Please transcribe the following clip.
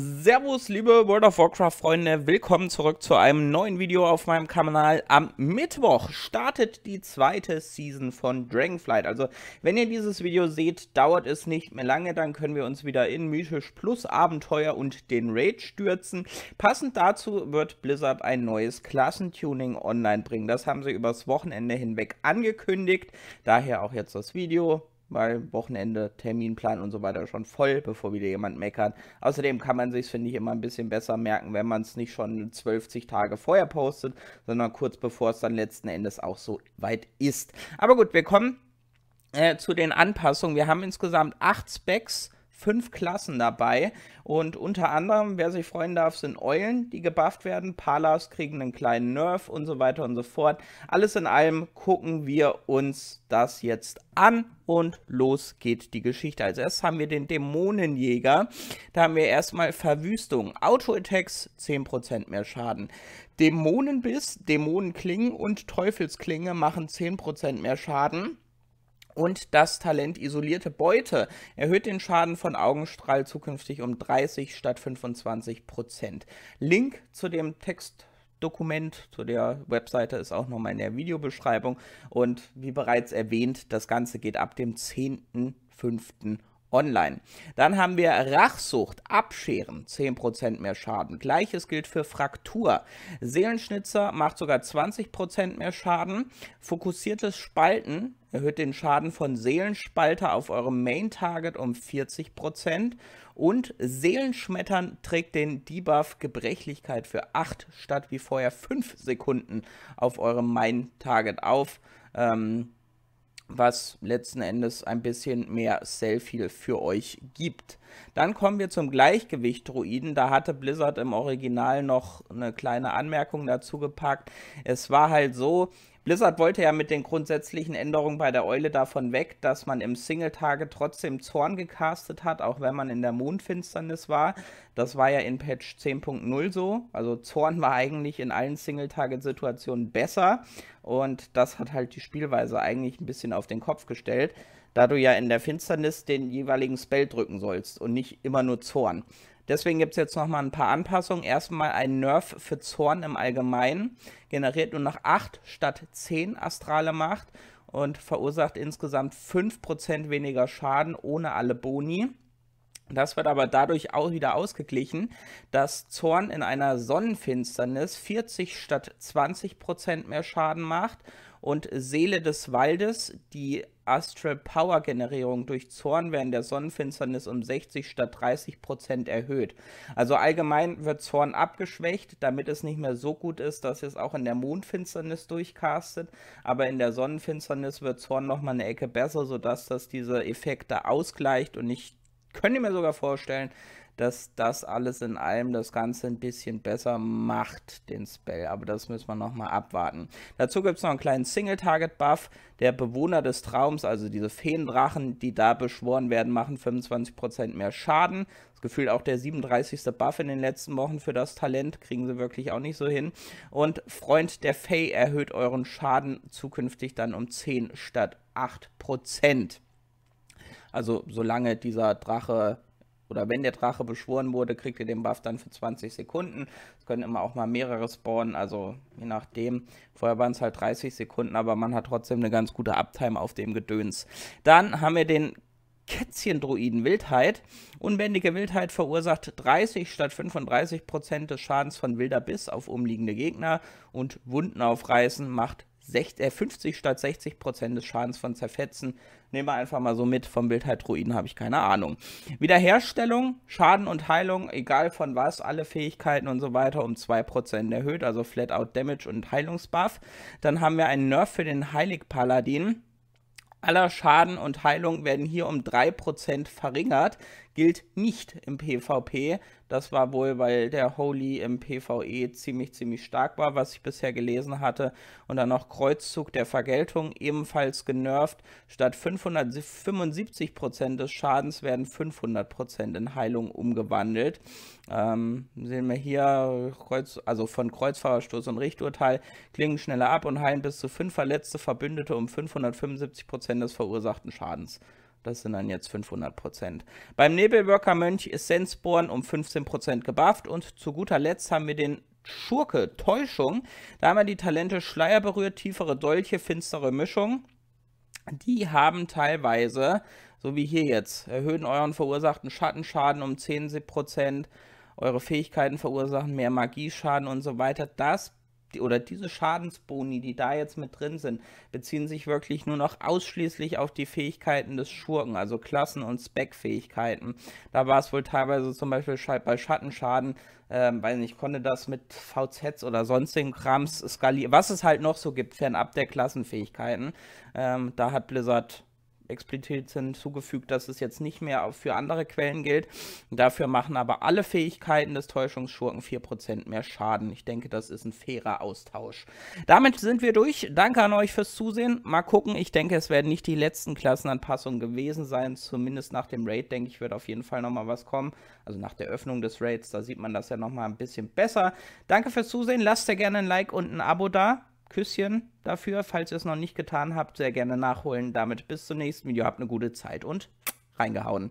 Servus, liebe World of Warcraft-Freunde, willkommen zurück zu einem neuen Video auf meinem Kanal. Am Mittwoch startet die zweite Season von Dragonflight. Also, wenn ihr dieses Video seht, dauert es nicht mehr lange, dann können wir uns wieder in Mythisch Plus Abenteuer und den Raid stürzen. Passend dazu wird Blizzard ein neues Klassentuning online bringen. Das haben sie übers Wochenende hinweg angekündigt, daher auch jetzt das Video weil Wochenende, Terminplan und so weiter schon voll, bevor wieder jemand meckert. Außerdem kann man sich, finde ich, immer ein bisschen besser merken, wenn man es nicht schon 12 Tage vorher postet, sondern kurz bevor es dann letzten Endes auch so weit ist. Aber gut, wir kommen äh, zu den Anpassungen. Wir haben insgesamt acht Specs fünf Klassen dabei. Und unter anderem, wer sich freuen darf, sind Eulen, die gebufft werden. Palas kriegen einen kleinen Nerf und so weiter und so fort. Alles in allem gucken wir uns das jetzt an und los geht die Geschichte. Als erstes haben wir den Dämonenjäger. Da haben wir erstmal Verwüstung. Auto-Attacks, 10% mehr Schaden. Dämonenbiss, Dämonenklingen und Teufelsklinge machen 10% mehr Schaden. Und das Talent Isolierte Beute erhöht den Schaden von Augenstrahl zukünftig um 30 statt 25 Prozent. Link zu dem Text Dokument zu der Webseite ist auch nochmal in der Videobeschreibung. Und wie bereits erwähnt, das Ganze geht ab dem 10.05. online. Dann haben wir Rachsucht, Abscheren, 10% mehr Schaden. Gleiches gilt für Fraktur. Seelenschnitzer macht sogar 20% mehr Schaden. Fokussiertes Spalten erhöht den Schaden von Seelenspalter auf eurem Main-Target um 40% und Seelenschmettern trägt den Debuff Gebrechlichkeit für 8 statt wie vorher 5 Sekunden auf eurem Main-Target auf. Ähm, was letzten Endes ein bisschen mehr Self-Heal für euch gibt. Dann kommen wir zum Gleichgewicht-Druiden. Da hatte Blizzard im Original noch eine kleine Anmerkung dazu gepackt. Es war halt so, Blizzard wollte ja mit den grundsätzlichen Änderungen bei der Eule davon weg, dass man im Singletage trotzdem Zorn gecastet hat, auch wenn man in der Mondfinsternis war. Das war ja in Patch 10.0 so. Also Zorn war eigentlich in allen Singletage-Situationen besser. Und das hat halt die Spielweise eigentlich ein bisschen auf den Kopf gestellt da du ja in der Finsternis den jeweiligen Spell drücken sollst und nicht immer nur Zorn. Deswegen gibt es jetzt nochmal ein paar Anpassungen. Erstmal ein Nerf für Zorn im Allgemeinen. Generiert nur noch 8 statt 10 astrale Macht und verursacht insgesamt 5% weniger Schaden ohne alle Boni. Das wird aber dadurch auch wieder ausgeglichen, dass Zorn in einer Sonnenfinsternis 40 statt 20% mehr Schaden macht und Seele des Waldes, die Astral Power Generierung durch Zorn während der Sonnenfinsternis um 60 statt 30 Prozent erhöht. Also allgemein wird Zorn abgeschwächt, damit es nicht mehr so gut ist, dass es auch in der Mondfinsternis durchcastet. Aber in der Sonnenfinsternis wird Zorn nochmal eine Ecke besser, sodass das diese Effekte ausgleicht und ich könnte mir sogar vorstellen, dass das alles in allem das Ganze ein bisschen besser macht, den Spell. Aber das müssen wir nochmal abwarten. Dazu gibt es noch einen kleinen Single-Target-Buff. Der Bewohner des Traums, also diese Feendrachen, die da beschworen werden, machen 25% mehr Schaden. Das gefühlt auch der 37. Buff in den letzten Wochen für das Talent. Kriegen sie wirklich auch nicht so hin. Und Freund der Fey erhöht euren Schaden zukünftig dann um 10 statt 8%. Also solange dieser Drache oder wenn der Drache beschworen wurde, kriegt ihr den Buff dann für 20 Sekunden. Es können immer auch mal mehrere spawnen, also je nachdem. Vorher waren es halt 30 Sekunden, aber man hat trotzdem eine ganz gute Uptime auf dem Gedöns. Dann haben wir den Kätzchen-Druiden Wildheit. Unbändige Wildheit verursacht 30 statt 35% Prozent des Schadens von wilder Biss auf umliegende Gegner und Wunden aufreißen macht 50 äh, statt 60 Prozent des Schadens von Zerfetzen. Nehmen wir einfach mal so mit, vom Bild halt Ruinen habe ich keine Ahnung. Wiederherstellung, Schaden und Heilung, egal von was, alle Fähigkeiten und so weiter um 2% erhöht, also Flat Out Damage und Heilungsbuff. Dann haben wir einen Nerf für den Heilig Paladin. Aller Schaden und Heilung werden hier um 3% verringert gilt nicht im PvP. Das war wohl, weil der Holy im PvE ziemlich, ziemlich stark war, was ich bisher gelesen hatte. Und dann noch Kreuzzug der Vergeltung, ebenfalls genervt. Statt 575% des Schadens werden 500% in Heilung umgewandelt. Ähm, sehen wir hier, Kreuz, also von Kreuzfahrerstoß und Richturteil klingen schneller ab und heilen bis zu 5 verletzte Verbündete um 575% des verursachten Schadens. Das sind dann jetzt 500%. Beim Nebelworker Mönch ist Sensborn um 15% gebufft und zu guter Letzt haben wir den Schurke Täuschung. Da haben wir die Talente Schleier berührt, tiefere Dolche, finstere Mischung. Die haben teilweise, so wie hier jetzt, erhöhen euren verursachten Schattenschaden um 10%, eure Fähigkeiten verursachen mehr Magieschaden und so weiter. Das oder diese Schadensboni, die da jetzt mit drin sind, beziehen sich wirklich nur noch ausschließlich auf die Fähigkeiten des Schurken, also Klassen- und Spec-Fähigkeiten. Da war es wohl teilweise zum Beispiel bei Schattenschaden, ähm, weiß nicht, konnte das mit VZs oder sonstigen Krams skalieren, was es halt noch so gibt, fernab der Klassenfähigkeiten. Ähm, da hat Blizzard explizit hinzugefügt, dass es jetzt nicht mehr für andere Quellen gilt. Dafür machen aber alle Fähigkeiten des Täuschungsschurken 4% mehr Schaden. Ich denke, das ist ein fairer Austausch. Damit sind wir durch. Danke an euch fürs Zusehen. Mal gucken. Ich denke, es werden nicht die letzten Klassenanpassungen gewesen sein. Zumindest nach dem Raid, denke ich, wird auf jeden Fall nochmal was kommen. Also nach der Öffnung des Raids, da sieht man das ja nochmal ein bisschen besser. Danke fürs Zusehen. Lasst ja gerne ein Like und ein Abo da. Küsschen dafür. Falls ihr es noch nicht getan habt, sehr gerne nachholen. Damit bis zum nächsten Video. Habt eine gute Zeit und reingehauen.